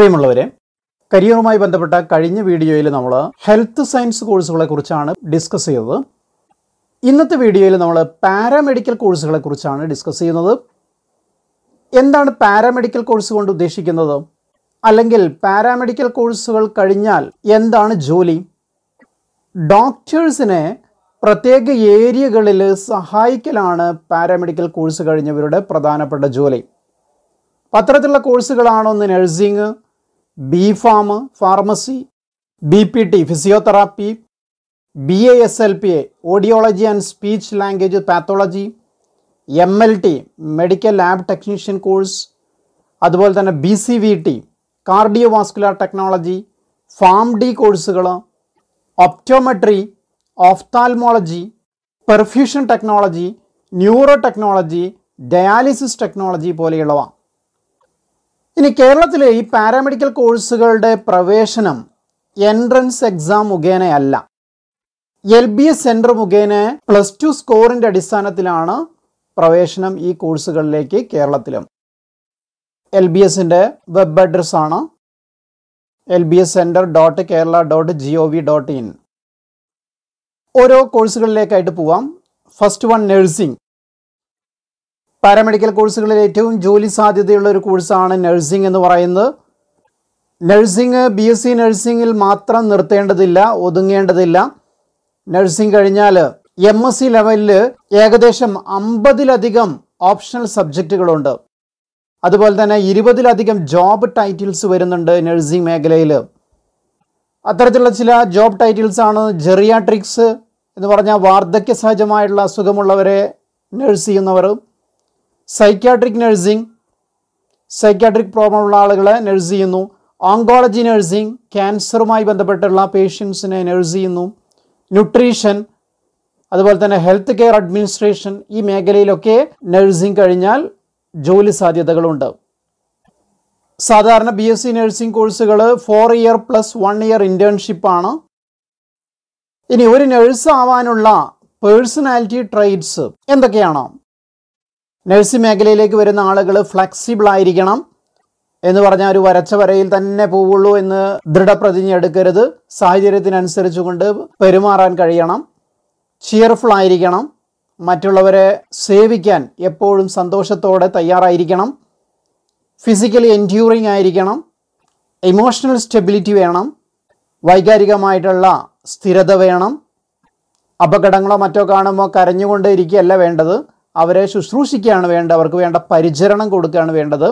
പ്രിയമുള്ളവരെ കരിയറുമായി ബന്ധപ്പെട്ട കഴിഞ്ഞ വീഡിയോയിൽ നമ്മൾ ഹെൽത്ത് സയൻസ് കോഴ്സുകളെ കുറിച്ചാണ് ഡിസ്കസ് ചെയ്തത് ഇന്നത്തെ വീഡിയോയിൽ നമ്മൾ പാരാമെഡിക്കൽ കോഴ്സുകളെ കുറിച്ചാണ് ഡിസ്കസ് ചെയ്യുന്നത് എന്താണ് പാരാമെഡിക്കൽ കോഴ്സ് കൊണ്ട് ഉദ്ദേശിക്കുന്നത് അല്ലെങ്കിൽ പാരാമെഡിക്കൽ കോഴ്സുകൾ കഴിഞ്ഞാൽ എന്താണ് ജോലി ഡോക്ടേഴ്സിനെ പ്രത്യേക ഏരിയകളിൽ സഹായിക്കലാണ് പാരാമെഡിക്കൽ കോഴ്സ് കഴിഞ്ഞവരുടെ പ്രധാനപ്പെട്ട ജോലി പത്രത്തിലുള്ള കോഴ്സുകളാണൊന്ന് nursing B Pharm pharmacy B P T physiotherapy B A S L P A audiology and speech language pathology M L T medical lab technician course അതുപോലെ തന്നെ B C V T cardio vascular technology Pharm D കോഴ്സുകൾ optometry ophthalmology perfusion technology neuro technology dialysis technology പോലെയുള്ളവ ഇനി കേരളത്തിലെ ഈ paramedical കോഴ്സുകളുടെ പ്രവേശനം entrance exam മുഖേനയല്ല എൽ ബി എസ് സെൻറ്റർ മുഖേന പ്ലസ് ടു സ്കോറിൻ്റെ അടിസ്ഥാനത്തിലാണ് പ്രവേശനം ഈ കോഴ്സുകളിലേക്ക് കേരളത്തിലും എൽ ബി എസിൻ്റെ വെബ് അഡ്രസ്സാണ് L B S centre dot Kerala dot G O V dot in ഓരോ കോഴ്സുകളിലേക്കായിട്ട് പോവാം ഫസ്റ്റ് വൺ നഴ്സിംഗ് പാരാമെഡിക്കൽ കോഴ്സുകളിൽ ഏറ്റവും ജോലി സാധ്യതയുള്ള ഒരു കോഴ്സാണ് നഴ്സിംഗ് എന്ന് പറയുന്നത് നഴ്സിംഗ് ബി എസ് സി നഴ്സിംഗിൽ മാത്രം നിർത്തേണ്ടതില്ല ഒതുങ്ങേണ്ടതില്ല നഴ്സിംഗ് കഴിഞ്ഞാൽ എം എസ് സി ലെവലിൽ ഏകദേശം അമ്പതിലധികം ഓപ്ഷണൽ സബ്ജക്റ്റുകളുണ്ട് അതുപോലെ തന്നെ ഇരുപതിലധികം ജോബ് ടൈറ്റിൽസ് വരുന്നുണ്ട് നഴ്സിംഗ് മേഖലയിൽ അത്തരത്തിലുള്ള ചില ജോബ് ടൈറ്റിൽസ് ആണ് ജെറിയാട്രിക്സ് എന്ന് പറഞ്ഞാൽ വാർദ്ധക്യ സഹജമായിട്ടുള്ള അസുഖമുള്ളവരെ നഴ്സ് ചെയ്യുന്നവരും സൈക്യാട്രിക് നഴ്സിംഗ് സൈക്യാട്രിക് പ്രോബ്ലമുള്ള ആളുകളെ നഴ്സ് ചെയ്യുന്നു ഓങ്കോളജി നഴ്സിംഗ് ക്യാൻസറുമായി ബന്ധപ്പെട്ടുള്ള പേഷ്യൻസിനെ നഴ്സ് ചെയ്യുന്നു ന്യൂട്രീഷൻ അതുപോലെ തന്നെ ഹെൽത്ത് കെയർ അഡ്മിനിസ്ട്രേഷൻ ഈ മേഖലയിലൊക്കെ നഴ്സിംഗ് കഴിഞ്ഞാൽ ജോലി സാധ്യതകളുണ്ട് സാധാരണ ബി എസ് സി നഴ്സിംഗ് കോഴ്സുകൾ four year plus one year ഇൻറ്റേൺഷിപ്പാണ് ഇനി ഒരു നഴ്സ് ആവാനുള്ള പേഴ്സണാലിറ്റി ട്രെയ്റ്റ്സ് എന്തൊക്കെയാണോ നഴ്സിംഗ് മേഖലയിലേക്ക് വരുന്ന ആളുകൾ ഫ്ലെക്സിബിൾ ആയിരിക്കണം എന്ന് പറഞ്ഞാൽ ഒരു വരച്ച വരയിൽ തന്നെ പോവുള്ളൂ എന്ന് ദൃഢപ്രതിജ്ഞ എടുക്കരുത് സാഹചര്യത്തിനനുസരിച്ചുകൊണ്ട് പെരുമാറാൻ കഴിയണം ചിയർഫുൾ ആയിരിക്കണം മറ്റുള്ളവരെ സേവിക്കാൻ എപ്പോഴും സന്തോഷത്തോടെ തയ്യാറായിരിക്കണം ഫിസിക്കലി എൻഡ്യൂറിങ് ആയിരിക്കണം ഇമോഷണൽ സ്റ്റെബിലിറ്റി വേണം വൈകാരികമായിട്ടുള്ള സ്ഥിരത വേണം അപകടങ്ങളോ മറ്റോ കാണുമ്പോൾ കരഞ്ഞുകൊണ്ടേ ഇരിക്കുകയല്ല വേണ്ടത് അവരെ ശുശ്രൂഷിക്കുകയാണ് വേണ്ടത് അവർക്ക് വേണ്ട പരിചരണം കൊടുക്കുകയാണ് വേണ്ടത്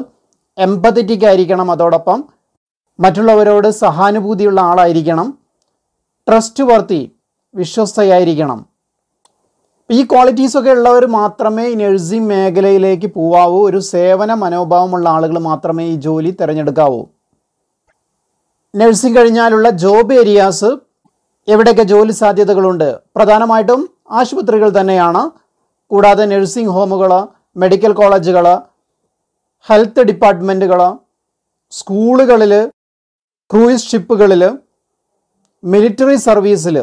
എമ്പത്തറ്റിക് ആയിരിക്കണം അതോടൊപ്പം മറ്റുള്ളവരോട് സഹാനുഭൂതിയുള്ള ആളായിരിക്കണം ട്രസ്റ്റ് വർത്തി വിശ്വസ്തയായിരിക്കണം ഈ ക്വാളിറ്റീസൊക്കെ ഉള്ളവർ മാത്രമേ ഈ നഴ്സിംഗ് മേഖലയിലേക്ക് പോവാവൂ ഒരു സേവന മനോഭാവമുള്ള ആളുകൾ മാത്രമേ ഈ ജോലി തിരഞ്ഞെടുക്കാവൂ നഴ്സിംഗ് കഴിഞ്ഞാലുള്ള ജോബ് ഏരിയാസ് എവിടെയൊക്കെ ജോലി സാധ്യതകളുണ്ട് പ്രധാനമായിട്ടും ആശുപത്രികൾ തന്നെയാണ് കൂടാതെ നഴ്സിംഗ് ഹോമുകൾ മെഡിക്കൽ കോളേജുകൾ ഹെൽത്ത് ഡിപ്പാർട്ട്മെൻറ്റുകൾ സ്കൂളുകളിൽ ക്രൂയിസ് ഷിപ്പുകളിൽ മിലിറ്ററി സർവീസിൽ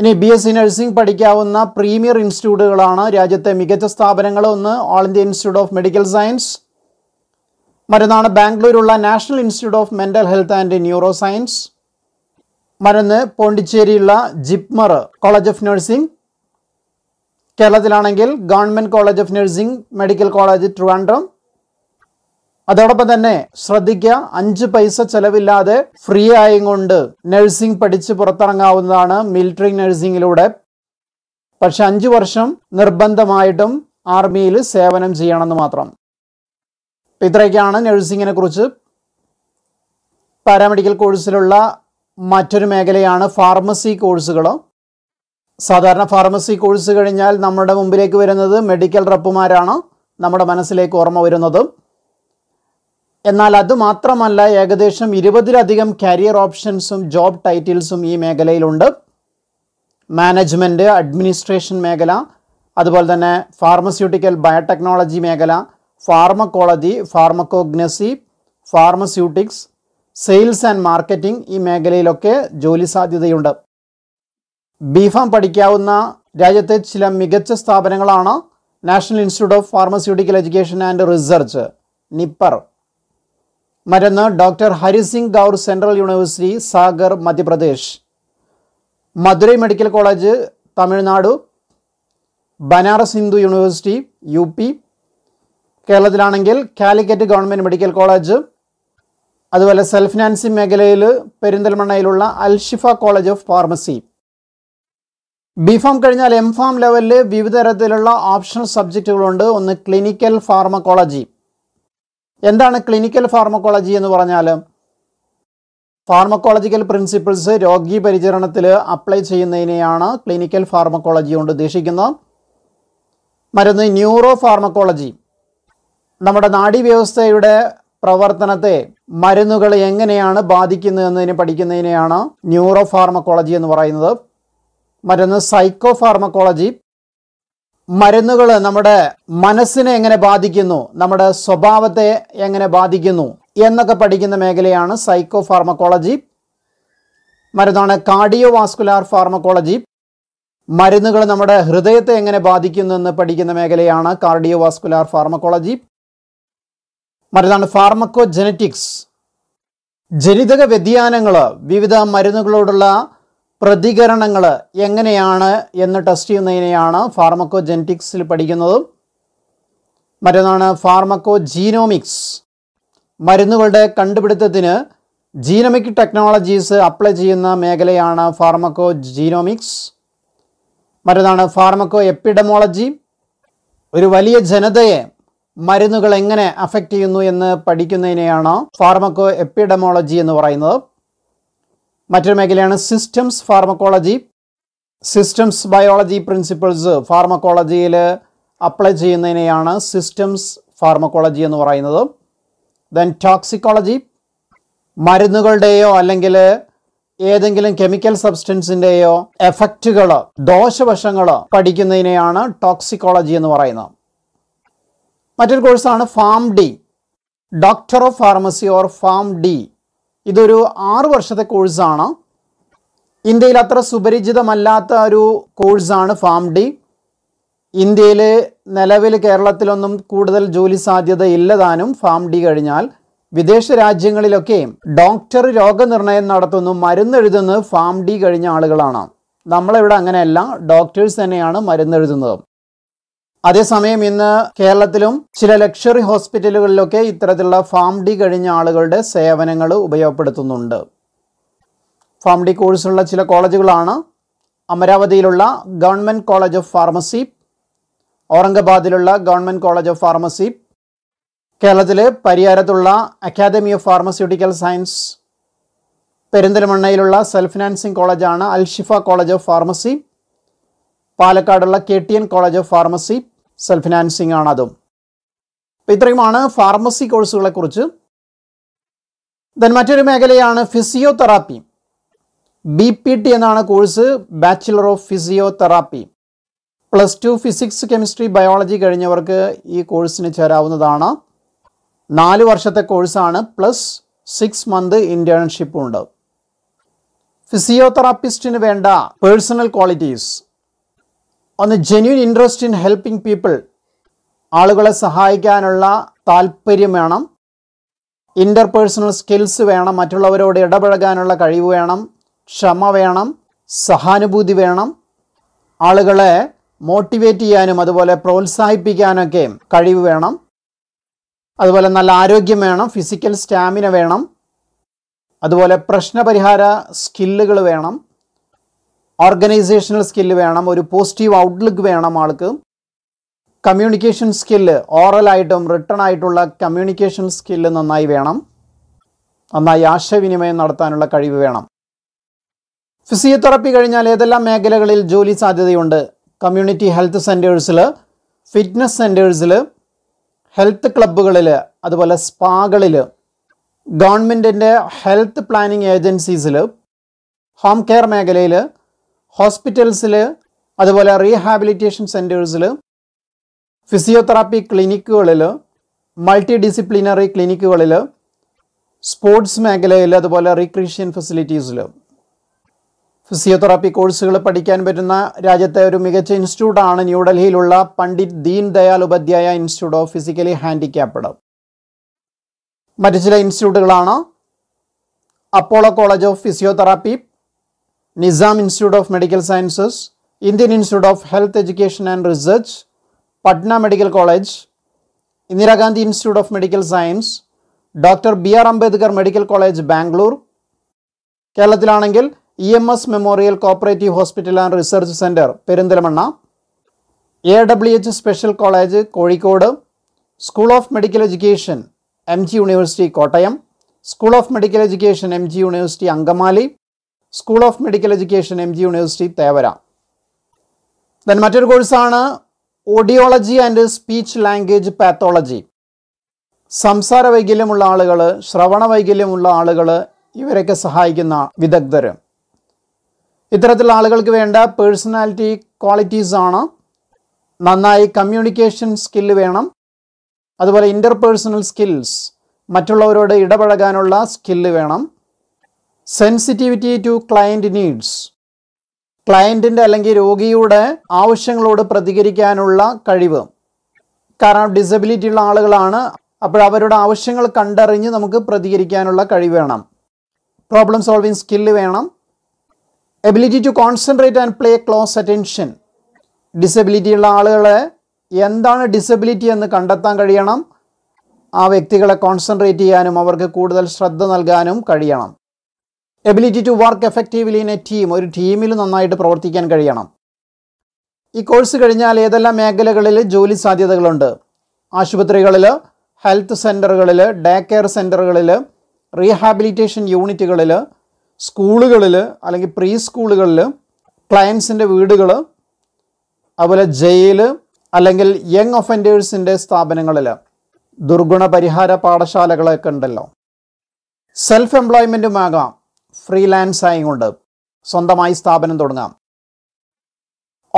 ഇനി ബി എസ് സി നഴ്സിംഗ് പഠിക്കാവുന്ന പ്രീമിയർ ഇൻസ്റ്റിറ്റ്യൂട്ടുകളാണ് രാജ്യത്തെ മികച്ച സ്ഥാപനങ്ങൾ ഒന്ന് all India institute of medical science മറ്റൊന്നാണ് ബാംഗ്ലൂരുള്ള national institute of mental health and neuro science മറ്റൊന്ന് പോണ്ടിച്ചേരിയുള്ള ജിപ്മർ കോളേജ് ഓഫ് നഴ്സിംഗ് കേരളത്തിലാണെങ്കിൽ government college of nursing medical college Trivandrum അതോടൊപ്പം തന്നെ ശ്രദ്ധിക്കുക അഞ്ച് പൈസ ചെലവില്ലാതെ ഫ്രീ ആയും കൊണ്ട് നഴ്സിംഗ് പഠിച്ച് പുറത്തിറങ്ങാവുന്നതാണ് മിലിറ്ററി നഴ്സിംഗിലൂടെ പക്ഷെ അഞ്ച് വർഷം നിർബന്ധമായിട്ടും ആർമിയിൽ സേവനം ചെയ്യണമെന്ന് മാത്രം ഇത്രയൊക്കെയാണ് നഴ്സിങ്ങിനെ കുറിച്ച് പാരാമെഡിക്കൽ കോഴ്സിലുള്ള മറ്റൊരു മേഖലയാണ് ഫാർമസി കോഴ്സുകളോ സാധാരണ ഫാർമസി കോഴ്സ് കഴിഞ്ഞാൽ നമ്മുടെ മുമ്പിലേക്ക് വരുന്നത് മെഡിക്കൽ റപ്പുമാരാണ് നമ്മുടെ മനസ്സിലേക്ക് ഓർമ്മ വരുന്നതും എന്നാൽ അതുമാത്രമല്ല ഏകദേശം ഇരുപതിലധികം കരിയർ ഓപ്ഷൻസും ജോബ് ടൈറ്റിൽസും ഈ മേഖലയിലുണ്ട് മാനേജ്മെൻറ്റ് അഡ്മിനിസ്ട്രേഷൻ മേഖല അതുപോലെ തന്നെ ഫാർമസ്യൂട്ടിക്കൽ ബയോടെക്നോളജി മേഖല pharmacology pharmacognosy pharmaceutics sales and marketing ഈ മേഖലയിലൊക്കെ ജോലി സാധ്യതയുണ്ട് ബിഫാം പഠിക്കാവുന്ന രാജ്യത്തെ ചില മികച്ച സ്ഥാപനങ്ങളാണ് national institute of pharmaceutical education and research NIPER മരുന്ന് doctor Harisingh Gour central university Sagar Madhya Pradesh Madurai medical college Tamil Nadu Banaras Hindu university U P കേരളത്തിലാണെങ്കിൽ കാലിക്കറ്റ് ഗവൺമെൻറ് മെഡിക്കൽ കോളേജ് അതുപോലെ സെൽഫ് ഫിനാൻസിംഗ് മേഖലയിൽ പെരിന്തൽമണ്ണയിലുള്ള Alshifa college of pharmacy B Pharm കഴിഞ്ഞാൽ എം ഫാം ലെവലിൽ വിവിധ തരത്തിലുള്ള ഓപ്ഷണൽ സബ്ജക്റ്റുകളുണ്ട് ഒന്ന് ക്ലിനിക്കൽ ഫാർമക്കോളജി എന്താണ് ക്ലിനിക്കൽ ഫാർമക്കോളജി എന്ന് പറഞ്ഞാൽ ഫാർമക്കോളജിക്കൽ പ്രിൻസിപ്പിൾസ് രോഗി പരിചരണത്തിൽ അപ്ലൈ ചെയ്യുന്നതിനെയാണ് ക്ലിനിക്കൽ ഫാർമക്കോളജി കൊണ്ട് ഉദ്ദേശിക്കുന്നത് മരുന്ന് ന്യൂറോ ഫാർമക്കോളജി നമ്മുടെ നാഡീവ്യവസ്ഥയുടെ പ്രവർത്തനത്തെ മരുന്നുകൾ എങ്ങനെയാണ് എന്നതിനെ പഠിക്കുന്നതിനെയാണ് ന്യൂറോ ഫാർമക്കോളജി എന്ന് പറയുന്നത് മരുന്ന് സൈക്കോ ഫാർമക്കോളജി മരുന്നുകൾ നമ്മുടെ മനസ്സിനെ എങ്ങനെ ബാധിക്കുന്നു നമ്മുടെ സ്വഭാവത്തെ എങ്ങനെ ബാധിക്കുന്നു എന്നൊക്കെ പഠിക്കുന്ന മേഖലയാണ് സൈക്കോ ഫാർമക്കോളജി മരുന്നാണ് കാർഡിയോ വാസ്കുലാർ ഫാർമക്കോളജി മരുന്നുകൾ നമ്മുടെ ഹൃദയത്തെ എങ്ങനെ ബാധിക്കുന്നു എന്ന് പഠിക്കുന്ന മേഖലയാണ് കാർഡിയോ വാസ്കുലാർ ഫാർമക്കോളജി മരുന്നാണ് ഫാർമക്കോ ജനറ്റിക്സ് ജനിതക വ്യതിയാനങ്ങൾ വിവിധ മരുന്നുകളോടുള്ള പ്രതികരണങ്ങൾ എങ്ങനെയാണ് എന്ന് ടെസ്റ്റ് ചെയ്യുന്നതിനെയാണ് ഫാർമക്കോ ജെനറ്റിക്സിൽ പഠിക്കുന്നതും മറ്റൊന്നാണ് ഫാർമക്കോ ജീനോമിക്സ് മരുന്നുകളുടെ കണ്ടുപിടുത്തത്തിന് ജീനോമിക് ടെക്നോളജീസ് അപ്ലൈ ചെയ്യുന്ന മേഖലയാണ് ഫാർമക്കോ ജീനോമിക്സ് മറ്റൊന്നാണ് ഫാർമക്കോ എപ്പിഡമോളജി ഒരു വലിയ ജനതയെ മരുന്നുകൾ എങ്ങനെ അഫക്റ്റ് ചെയ്യുന്നു എന്ന് പഠിക്കുന്നതിനെയാണ് ഫാർമക്കോ എപ്പിഡമോളജി എന്ന് പറയുന്നത് മറ്റൊരു മേഖലയാണ് systems pharmacology systems biology principles ഫാർമക്കോളജിയിൽ അപ്ലൈ ചെയ്യുന്നതിനെയാണ് സിസ്റ്റംസ് ഫാർമക്കോളജി എന്ന് പറയുന്നത് ദെൻ ടോക്സിക്കോളജി മരുന്നുകളുടെയോ അല്ലെങ്കിൽ ഏതെങ്കിലും കെമിക്കൽ സബ്സ്റ്റൻസിൻ്റെയോ എഫക്റ്റുകൾ ദോഷവശങ്ങൾ പഠിക്കുന്നതിനെയാണ് ടോക്സിക്കോളജി എന്ന് പറയുന്നത് മറ്റൊരു കോഴ്സാണ് Pharm D doctor of pharmacy or Pharm D ഇതൊരു ആറു വർഷത്തെ കോഴ്സാണ് ഇന്ത്യയിൽ അത്ര സുപരിചിതമല്ലാത്ത ഒരു കോഴ്സാണ് ഫാം ഡി ഇന്ത്യയിൽ നിലവിൽ കേരളത്തിലൊന്നും കൂടുതൽ ജോലി സാധ്യത ഇല്ലതാനും ഫാം ഡി കഴിഞ്ഞാൽ വിദേശ രാജ്യങ്ങളിലൊക്കെ ഡോക്ടർ രോഗനിർണയം നടത്തുന്നു മരുന്നെഴുതുന്നത് ഫാം ഡി കഴിഞ്ഞ ആളുകളാണ് നമ്മളിവിടെ അങ്ങനെയല്ല ഡോക്ടേഴ്സ് തന്നെയാണ് മരുന്നെഴുതുന്നത് അതേസമയം ഇന്ന് കേരളത്തിലും ചില ലക്ഷറി ഹോസ്പിറ്റലുകളിലൊക്കെ ഇത്തരത്തിലുള്ള ഫാം ഡി കഴിഞ്ഞ ആളുകളുടെ സേവനങ്ങൾ ഉപയോഗപ്പെടുത്തുന്നുണ്ട് ഫാം ഡി കോഴ്സുള്ള ചില കോളേജുകളാണ് അമരാവതിയിലുള്ള ഗവൺമെൻറ് കോളേജ് ഓഫ് ഫാർമസി ഔറംഗബാദിലുള്ള ഗവൺമെൻറ് കോളേജ് ഓഫ് ഫാർമസി കേരളത്തിലെ പരിയാരത്തുള്ള അക്കാദമി ഓഫ് ഫാർമസ്യൂട്ടിക്കൽ സയൻസ് പെരിന്തൽമണ്ണയിലുള്ള സെൽഫ് ഫിനാൻസിങ് കോളേജാണ് അൽഷിഫ കോളേജ് ഓഫ് ഫാർമസി പാലക്കാടുള്ള K T N college of pharmacy self financing ആണ് അതും അപ്പം ഇത്രയുമാണ് ഫാർമസി കോഴ്സുകളെക്കുറിച്ച് ദെൻ മറ്റൊരു മേഖലയാണ് ഫിസിയോതെറാപ്പി ബി പി ടി എന്നാണ് course bachelor of physiotherapy plus two physics chemistry biology കഴിഞ്ഞവർക്ക് ഈ കോഴ്സിന് ചേരാവുന്നതാണ് നാല് വർഷത്തെ കോഴ്സാണ് പ്ലസ് സിക്സ് മന്ത് ഇൻറ്റേൺഷിപ്പും ഉണ്ട് ഫിസിയോതെറാപ്പിസ്റ്റിന് വേണ്ട പേഴ്സണൽ ക്വാളിറ്റീസ് ഒന്ന് genuine interest in helping people ആളുകളെ സഹായിക്കാനുള്ള താല്പര്യം വേണം ഇൻ്റർപേഴ്സണൽ സ്കിൽസ് വേണം മറ്റുള്ളവരോട് ഇടപഴകാനുള്ള കഴിവ് വേണം ക്ഷമ വേണം സഹാനുഭൂതി വേണം ആളുകളെ മോട്ടിവേറ്റ് ചെയ്യാനും അതുപോലെ പ്രോത്സാഹിപ്പിക്കാനൊക്കെ കഴിവ് വേണം അതുപോലെ നല്ല ആരോഗ്യം വേണം ഫിസിക്കൽ സ്റ്റാമിന വേണം അതുപോലെ പ്രശ്നപരിഹാര സ്കില്ലുകൾ വേണം ഓർഗനൈസേഷണൽ സ്കില്ല് വേണം ഒരു പോസിറ്റീവ് ഔട്ട്ലുക്ക് വേണം ആൾക്ക് കമ്മ്യൂണിക്കേഷൻ സ്കില്ല് ഓറലായിട്ടും റിട്ടേൺ ആയിട്ടുള്ള കമ്മ്യൂണിക്കേഷൻ സ്കില്ല് നന്നായി വേണം നന്നായി ആശയവിനിമയം നടത്താനുള്ള കഴിവ് വേണം ഫിസിയോതെറപ്പി കഴിഞ്ഞാൽ ഏതെല്ലാം മേഖലകളിൽ ജോലി സാധ്യതയുണ്ട് കമ്മ്യൂണിറ്റി ഹെൽത്ത് സെൻറ്റേഴ്സിൽ ഫിറ്റ്നസ് സെൻറ്റേഴ്സിൽ ഹെൽത്ത് ക്ലബ്ബുകളിൽ അതുപോലെ സ്പാകളിൽ ഗവൺമെൻറ്റിൻ്റെ ഹെൽത്ത് പ്ലാനിംഗ് ഏജൻസീസിൽ ഹോം കെയർ മേഖലയിൽ ഹോസ്പിറ്റൽസിൽ അതുപോലെ റീഹാബിലിറ്റേഷൻ സെൻറ്റേഴ്സിൽ ഫിസിയോതെറാപ്പി ക്ലിനിക്കുകളിൽ മൾട്ടി ഡിസിപ്ലിനറി ക്ലിനിക്കുകളിൽ സ്പോർട്സ് മേഖലയിൽ അതുപോലെ റീക്രിയേഷൻ ഫെസിലിറ്റീസിൽ ഫിസിയോതെറാപ്പി കോഴ്സുകൾ പഠിക്കാൻ പറ്റുന്ന രാജ്യത്തെ ഒരു മികച്ച ഇൻസ്റ്റിറ്റ്യൂട്ടാണ് ന്യൂഡൽഹിയിലുള്ള Pandit Deen Dayal Upadhyaya institute of physically handicapped മറ്റു ചില ഇൻസ്റ്റിറ്റ്യൂട്ടുകളാണ് Apollo college of physiotherapy Nizam Institute of Medical Sciences, Indian Institute of Health Education and Research, Patna Medical College, Indira Institute of Medical Science, Dr. B. R. Ambedkar Medical College, Bangalore, Kalathilanangil, EMS Memorial Cooperative Hospital and Research Center, Perindalamanna, AWH Special College, Kodikode, School of Medical Education, MG University, Kottayam, School of Medical Education, MG University, Angamali, school of medical education M G university Thevara then മറ്റൊരു കോഴ്സാണ് audiology and speech language pathology സംസാര വൈകല്യമുള്ള ആളുകൾ ശ്രവണ വൈകല്യമുള്ള ആളുകൾ ഇവരൊക്കെ സഹായിക്കുന്ന വിദഗ്ധർ ഇത്തരത്തിലുള്ള ആളുകൾക്ക് വേണ്ട പേഴ്സണാലിറ്റി ക്വാളിറ്റീസ് ആണ് നന്നായി കമ്മ്യൂണിക്കേഷൻ സ്കില്ല് വേണം അതുപോലെ ഇൻ്റർപേഴ്സണൽ സ്കിൽസ് മറ്റുള്ളവരോട് ഇടപഴകാനുള്ള സ്കില്ല് വേണം സെൻസിറ്റിവിറ്റി ടു ക്ലയൻറ്റ് നീഡ്സ് ക്ലയൻറ്റിൻ്റെ അല്ലെങ്കിൽ രോഗിയുടെ ആവശ്യങ്ങളോട് പ്രതികരിക്കാനുള്ള കഴിവ് കാരണം ഡിസബിലിറ്റി ഉള്ള ആളുകളാണ് അപ്പോൾ അവരുടെ ആവശ്യങ്ങൾ കണ്ടറിഞ്ഞ് നമുക്ക് പ്രതികരിക്കാനുള്ള കഴിവ് വേണം പ്രോബ്ലം സോൾവിങ് സ്കില്ല് വേണം ability to concentrate and play close attention disability ഉള്ള ആളുകളെ എന്താണ് ഡിസബിലിറ്റി എന്ന് കണ്ടെത്താൻ കഴിയണം ആ വ്യക്തികളെ കോൺസെൻട്രേറ്റ് ചെയ്യാനും അവർക്ക് കൂടുതൽ ശ്രദ്ധ നൽകാനും കഴിയണം ability to work effectively in a team ഒരു ടീമിൽ നന്നായിട്ട് പ്രവർത്തിക്കാൻ കഴിയണം ഈ കോഴ്സ് കഴിഞ്ഞാൽ ഏതെല്ലാം മേഖലകളിൽ ജോലി സാധ്യതകളുണ്ട് ആശുപത്രികളിൽ ഹെൽത്ത് സെൻറ്ററുകളിൽ ഡേ കെയർ സെൻറ്ററുകളിൽ റീഹാബിലിറ്റേഷൻ യൂണിറ്റുകളിൽ സ്കൂളുകളിൽ അല്ലെങ്കിൽ പ്രീ സ്കൂളുകളിൽ ക്ലയൻസിൻ്റെ വീടുകൾ അതുപോലെ ജയിൽ അല്ലെങ്കിൽ യങ് ഒഫൻഡേഴ്സിൻ്റെ സ്ഥാപനങ്ങളിൽ ദുർഗുണ പരിഹാര പാഠശാലകളൊക്കെ ഉണ്ടല്ലോ സെൽഫ് എംപ്ലോയ്മെൻറ്റുമാകാം ഫ്രീലാൻസ് ആയി കൊണ്ട് സ്വന്തമായി സ്ഥാപനം തുടങ്ങാം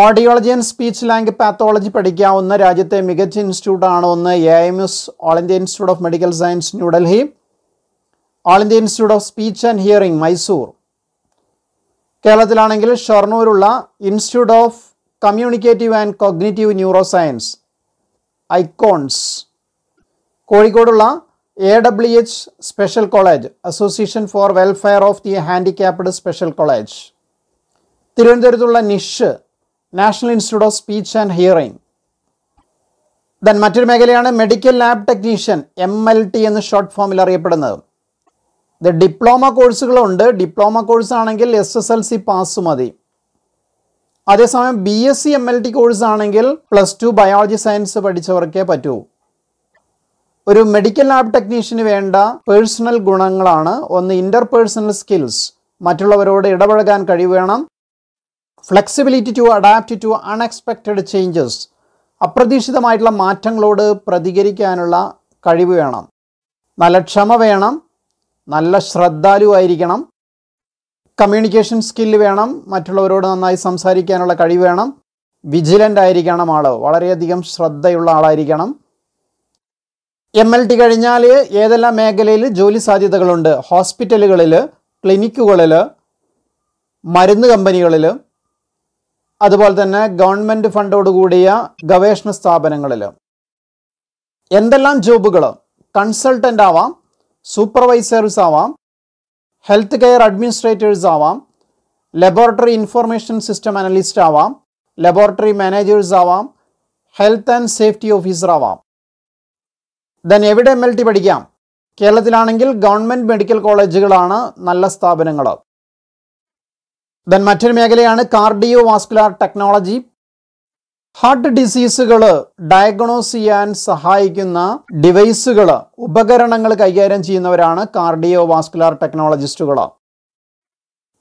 audiology and speech language pathology പഠിക്കാവുന്ന രാജ്യത്തെ മികച്ച ഇൻസ്റ്റിറ്റ്യൂട്ടാണ് ഒന്ന് A M S all India institute of medical science New Delhi all India institute of speech and hearing Mysore കേരളത്തിലാണെങ്കിൽ ഷൊർണൂരുള്ള institute of communicative and cognitive neuro science ICCONS കോഴിക്കോടുള്ള H special college association for welfare of the handicapped special college തിരുവനന്തപുരത്തുള്ള NISH national institute of speech and hearing then മറ്റൊരു മേഖലയാണ് medical lab technician M L T എന്ന് short ഫോമിൽ അറിയപ്പെടുന്നത് the diploma കോഴ്സുകളുണ്ട് diploma course ആണെങ്കിൽ S S L C pass മതി അതേസമയം B S C M L T course ആണെങ്കിൽ പ്ലസ് ടു ബയോളജി സയൻസ് പഠിച്ചവർക്കേ പറ്റൂ ഒരു മെഡിക്കൽ ലാബ് ടെക്നീഷ്യന് വേണ്ട പേഴ്സണൽ ഗുണങ്ങളാണ് ഒന്ന് ഇൻ്റർപേഴ്സണൽ സ്കിൽസ് മറ്റുള്ളവരോട് ഇടപഴകാൻ വേണം flexibility to adapt to unexpected changes അപ്രതീക്ഷിതമായിട്ടുള്ള മാറ്റങ്ങളോട് പ്രതികരിക്കാനുള്ള കഴിവ് വേണം നല്ല ക്ഷമ വേണം നല്ല ശ്രദ്ധാലുവായിരിക്കണം കമ്മ്യൂണിക്കേഷൻ സ്കില്ല് വേണം മറ്റുള്ളവരോട് നന്നായി സംസാരിക്കാനുള്ള കഴിവ് വേണം വിജിലൻ്റ് ആയിരിക്കണം ആൾ വളരെയധികം ശ്രദ്ധയുള്ള ആളായിരിക്കണം എം എൽ ടി കഴിഞ്ഞാൽ ഏതെല്ലാം മേഖലയിൽ ജോലി സാധ്യതകളുണ്ട് ഹോസ്പിറ്റലുകളിൽ ക്ലിനിക്കുകളിൽ മരുന്ന് കമ്പനികളിൽ അതുപോലെ തന്നെ ഗവൺമെൻറ് ഫണ്ടോടുകൂടിയ ഗവേഷണ സ്ഥാപനങ്ങളിൽ എന്തെല്ലാം ജോബുകൾ കൺസൾട്ടൻ്റ് ആവാം സൂപ്പർവൈസേഴ്സ് ആവാം ഹെൽത്ത് കെയർ അഡ്മിനിസ്ട്രേറ്റേഴ്സ് ആവാം ലബോറട്ടറി ഇൻഫർമേഷൻ സിസ്റ്റം അനലിസ്റ്റ് ആവാം ലബോറട്ടറി മാനേജേഴ്സ് ആവാം ഹെൽത്ത് ആൻഡ് സേഫ്റ്റി ഓഫീസർ ആവാം ദെൻ എവിടെ എം എൽ ടി പഠിക്കാം കേരളത്തിലാണെങ്കിൽ ഗവൺമെൻറ് മെഡിക്കൽ കോളേജുകളാണ് നല്ല സ്ഥാപനങ്ങൾ ദെൻ മറ്റൊരു മേഖലയാണ് കാർഡിയോ വാസ്കുലാർ ടെക്നോളജി ഹാർട്ട് ഡിസീസുകൾ ഡയഗ്നോസ് ചെയ്യാൻ സഹായിക്കുന്ന ഡിവൈസുകൾ ഉപകരണങ്ങൾ കൈകാര്യം ചെയ്യുന്നവരാണ് കാർഡിയോ വാസ്കുലാർ ടെക്നോളജിസ്റ്റുകൾ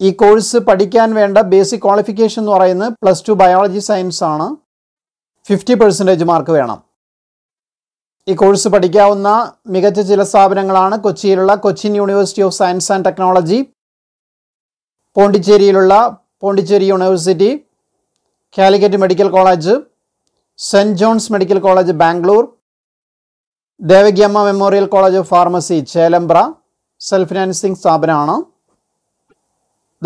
ഈ കോഴ്സ് പഠിക്കാൻ വേണ്ട ബേസിക് ക്വാളിഫിക്കേഷൻ എന്ന് പറയുന്നത് പ്ലസ് ടു ബയോളജി സയൻസ് ആണ് ഫിഫ്റ്റി പെർസെൻറ്റേജ് മാർക്ക് വേണം ഈ കോഴ്സ് പഠിക്കാവുന്ന മികച്ച ചില സ്ഥാപനങ്ങളാണ് കൊച്ചിയിലുള്ള Cochin university of science and technology പോണ്ടിച്ചേരിയിലുള്ള Pondicherry university Calicut medical college saint John's medical college Bangalore Devakiamma memorial college of pharmacy Chelembra self financing സ്ഥാപനമാണ്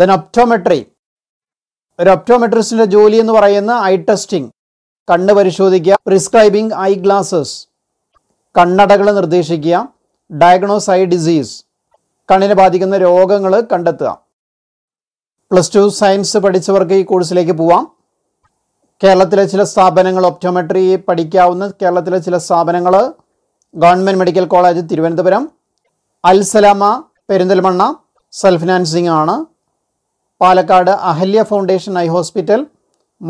ദെൻ ഒപ്റ്റോമെട്രി ഒരു ഒപ്റ്റോമെട്രിസ്റ്റിൻ്റെ ജോലി എന്ന് പറയുന്ന ഐ ടെസ്റ്റിംഗ് കണ്ണ് പരിശോധിക്കുക പ്രിസ്ക്രൈബിംഗ് ഐ ഗ്ലാസസ് കണ്ണടകൾ നിർദ്ദേശിക്കുക ഡയഗ്നോസ് ഐ ഡിസീസ് കണ്ണിനെ ബാധിക്കുന്ന രോഗങ്ങൾ കണ്ടെത്തുക പ്ലസ് ടു സയൻസ് പഠിച്ചവർക്ക് ഈ കോഴ്സിലേക്ക് പോവാം കേരളത്തിലെ ചില സ്ഥാപനങ്ങൾ ഒപ്റ്റോമെട്രി പഠിക്കാവുന്ന കേരളത്തിലെ ചില സ്ഥാപനങ്ങൾ government medical college Thiruvananthapuram Alsalama Perinthalmanna self financing ആണ് Palakkad Ahalia foundation eye hospital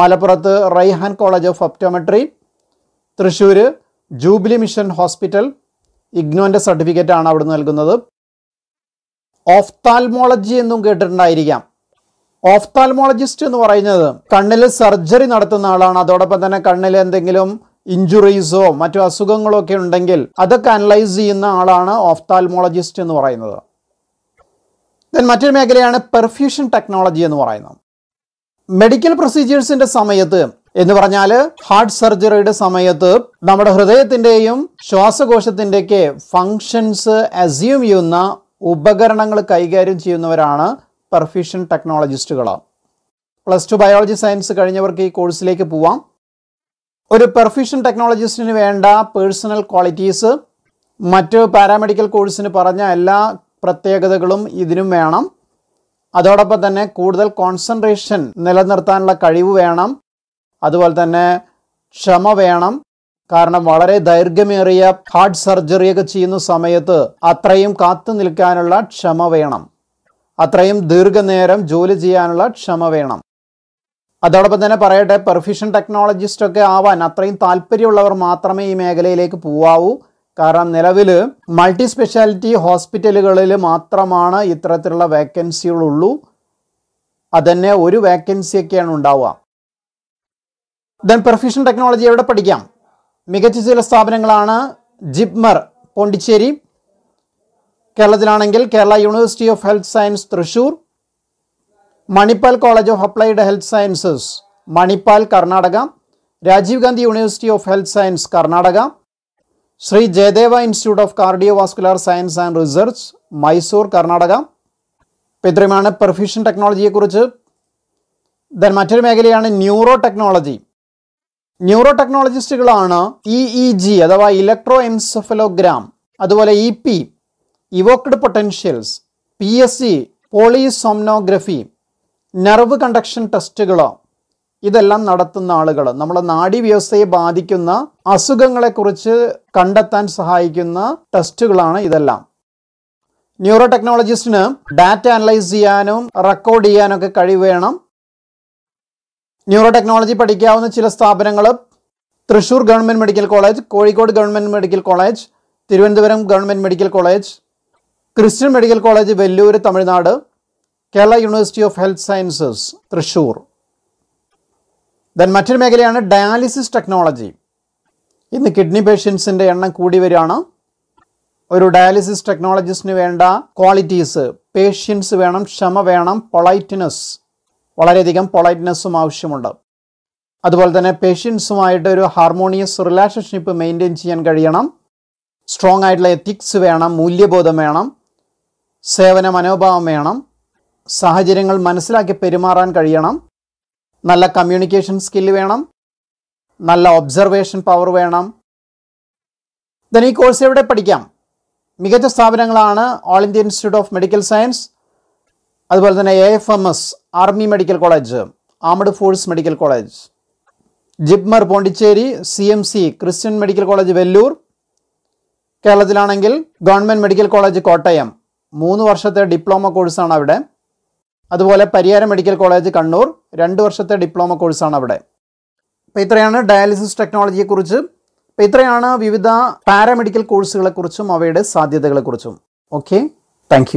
മലപ്പുറത്ത് Raihan college of optometry Thrissur jubilee mission hospital ഇഗ്നോൻ്റെ സർട്ടിഫിക്കറ്റ് ആണ് അവിടെ നൽകുന്നത് ഓഫ്താൽമോളജി എന്നും കേട്ടിട്ടുണ്ടായിരിക്കാം ഓഫ്താൽമോളജിസ്റ്റ് എന്ന് പറയുന്നത് കണ്ണിൽ സർജറി നടത്തുന്ന ആളാണ് അതോടൊപ്പം തന്നെ കണ്ണിൽ എന്തെങ്കിലും ഇഞ്ചുറീസോ മറ്റു അസുഖങ്ങളോ ഒക്കെ ഉണ്ടെങ്കിൽ അതൊക്കെ അനലൈസ് ചെയ്യുന്ന ആളാണ് ഓഫ്താൽമോളജിസ്റ്റ് എന്ന് പറയുന്നത് ദെൻ മറ്റൊരു മേഖലയാണ് പെർഫ്യൂഷൻ ടെക്നോളജി എന്ന് പറയുന്നത് മെഡിക്കൽ പ്രൊസീജിയേഴ്സിൻ്റെ സമയത്ത് എന്ന് പറഞ്ഞാൽ ഹാർട്ട് സർജറിയുടെ സമയത്ത് നമ്മുടെ ഹൃദയത്തിൻ്റെയും ശ്വാസകോശത്തിൻ്റെയൊക്കെ ഫങ്ഷൻസ് അസ്യൂം ചെയ്യുന്ന ഉപകരണങ്ങൾ കൈകാര്യം ചെയ്യുന്നവരാണ് പെർഫ്യൂഷൻ ടെക്നോളജിസ്റ്റുകൾ പ്ലസ് ടു ബയോളജി സയൻസ് കഴിഞ്ഞവർക്ക് ഈ കോഴ്സിലേക്ക് പോവാം ഒരു പെർഫ്യൂഷൻ ടെക്നോളജിസ്റ്റിന് വേണ്ട പേഴ്സണൽ ക്വാളിറ്റീസ് മറ്റ് പാരാമെഡിക്കൽ കോഴ്സിന് പറഞ്ഞ എല്ലാ പ്രത്യേകതകളും ഇതിനും വേണം അതോടൊപ്പം തന്നെ കൂടുതൽ കോൺസെൻട്രേഷൻ നിലനിർത്താനുള്ള കഴിവ് വേണം അതുപോലെ തന്നെ ക്ഷമ വേണം കാരണം വളരെ ദൈർഘ്യമേറിയ ഹാർട്ട് സർജറി ഒക്കെ ചെയ്യുന്ന സമയത്ത് അത്രയും കാത്തു നിൽക്കാനുള്ള ക്ഷമ വേണം അത്രയും ദീർഘനേരം ജോലി ചെയ്യാനുള്ള ക്ഷമ വേണം അതോടൊപ്പം തന്നെ പറയട്ടെ പെർഫ്യൂഷൻ ടെക്നോളജിസ്റ്റ് ഒക്കെ ആവാൻ അത്രയും താല്പര്യമുള്ളവർ മാത്രമേ ഈ മേഖലയിലേക്ക് പോവാവൂ കാരണം നിലവിൽ മൾട്ടി സ്പെഷ്യാലിറ്റി ഹോസ്പിറ്റലുകളിൽ മാത്രമാണ് ഇത്തരത്തിലുള്ള വേക്കൻസികളുള്ളൂ അതന്നെ ഒരു വേക്കൻസിയൊക്കെയാണ് ഉണ്ടാവുക ദെൻ പെർഫ്യൂഷൻ ടെക്നോളജി എവിടെ പഠിക്കാം മികച്ച ചില സ്ഥാപനങ്ങളാണ് ജിപ്മർ പോണ്ടിച്ചേരി കേരളത്തിലാണെങ്കിൽ Kerala university of health science Thrissur Manipal college of applied health sciences Manipal Karnataka Rajiv Gandhi university of health science Karnataka Shri Jayadeva institute of cardio vascular science and research Mysore Karnataka അപ്പോൾ ഇത്രയുമാണ് പെർഫ്യൂഷൻ ടെക്നോളജിയെക്കുറിച്ച് ദെൻ മറ്റൊരു മേഖലയാണ് ന്യൂറോ ടെക്നോളജി ന്യൂറോ ടെക്നോളജിസ്റ്റുകളാണ് E e E e G അഥവാ ഇലക്ട്രോ എൻസെഫലോഗ്രാം അതുപോലെ E P evoked potentials P S C polysomnography nerve conduction ടെസ്റ്റുകൾ ഇതെല്ലാം നടത്തുന്ന ആളുകൾ നമ്മുടെ വ്യവസ്ഥയെ ബാധിക്കുന്ന അസുഖങ്ങളെക്കുറിച്ച് കണ്ടെത്താൻ സഹായിക്കുന്ന ടെസ്റ്റുകളാണ് ഇതെല്ലാം ന്യൂറോ ടെക്നോളജിസ്റ്റിന് ഡാറ്റ അനലൈസ് ചെയ്യാനും റെക്കോർഡ് ചെയ്യാനൊക്കെ കഴിവ് വേണം ന്യൂറോ ടെക്നോളജി പഠിക്കാവുന്ന ചില സ്ഥാപനങ്ങൾ Thrissur government medical college Kozhikode government medical college Thiruvananthapuram government medical college Christian medical college Vellore Tamil Nadu Kerala university of health sciences Thrissur then മറ്റൊരു മേഖലയാണ് ഡയാലിസിസ് ടെക്നോളജി ഇന്ന് കിഡ്നി പേഷ്യൻസിൻ്റെ എണ്ണം കൂടി വരികയാണ് ഒരു ഡയാലിസിസ് ടെക്നോളജിസ്റ്റിന് വേണ്ട ക്വാളിറ്റീസ് പേഷ്യൻസ് വേണം ക്ഷമ വേണം പൊളൈറ്റ്നെസ് വളരെയധികം പൊളൈറ്റ്നെസ്സും ആവശ്യമുണ്ട് അതുപോലെ തന്നെ പേഷ്യൻസുമായിട്ട് ഒരു ഹാർമോണിയസ് റിലേഷൻഷിപ്പ് മെയിൻറ്റെയിൻ ചെയ്യാൻ കഴിയണം സ്ട്രോങ് ആയിട്ടുള്ള എത്തിക്സ് വേണം മൂല്യബോധം വേണം സേവന മനോഭാവം വേണം സാഹചര്യങ്ങൾ മനസ്സിലാക്കി പെരുമാറാൻ കഴിയണം നല്ല കമ്മ്യൂണിക്കേഷൻ സ്കില്ല് വേണം നല്ല ഒബ്സർവേഷൻ പവർ വേണം ദൻ ഈ കോഴ്സ് എവിടെ പഠിക്കാം മികച്ച സ്ഥാപനങ്ങളാണ് all India institute of medical science അതുപോലെ തന്നെ A F M S army medical college armed force medical college JIPMER Pondicherry C M C Christian medical college Vellore കേരളത്തിലാണെങ്കിൽ ഗവൺമെൻറ് മെഡിക്കൽ കോളേജ് കോട്ടയം മൂന്ന് വർഷത്തെ ഡിപ്ലോമ കോഴ്സാണ് അവിടെ അതുപോലെ പരിയാരം മെഡിക്കൽ കോളേജ് കണ്ണൂർ രണ്ട് വർഷത്തെ ഡിപ്ലോമ കോഴ്സാണ് അവിടെ അപ്പോൾ ഇത്രയാണ് ഡയാലിസിസ് ടെക്നോളജിയെക്കുറിച്ച് അപ്പോൾ ഇത്രയാണ് വിവിധ പാരാമെഡിക്കൽ കോഴ്സുകളെക്കുറിച്ചും അവയുടെ സാധ്യതകളെക്കുറിച്ചും ഓക്കെ താങ്ക്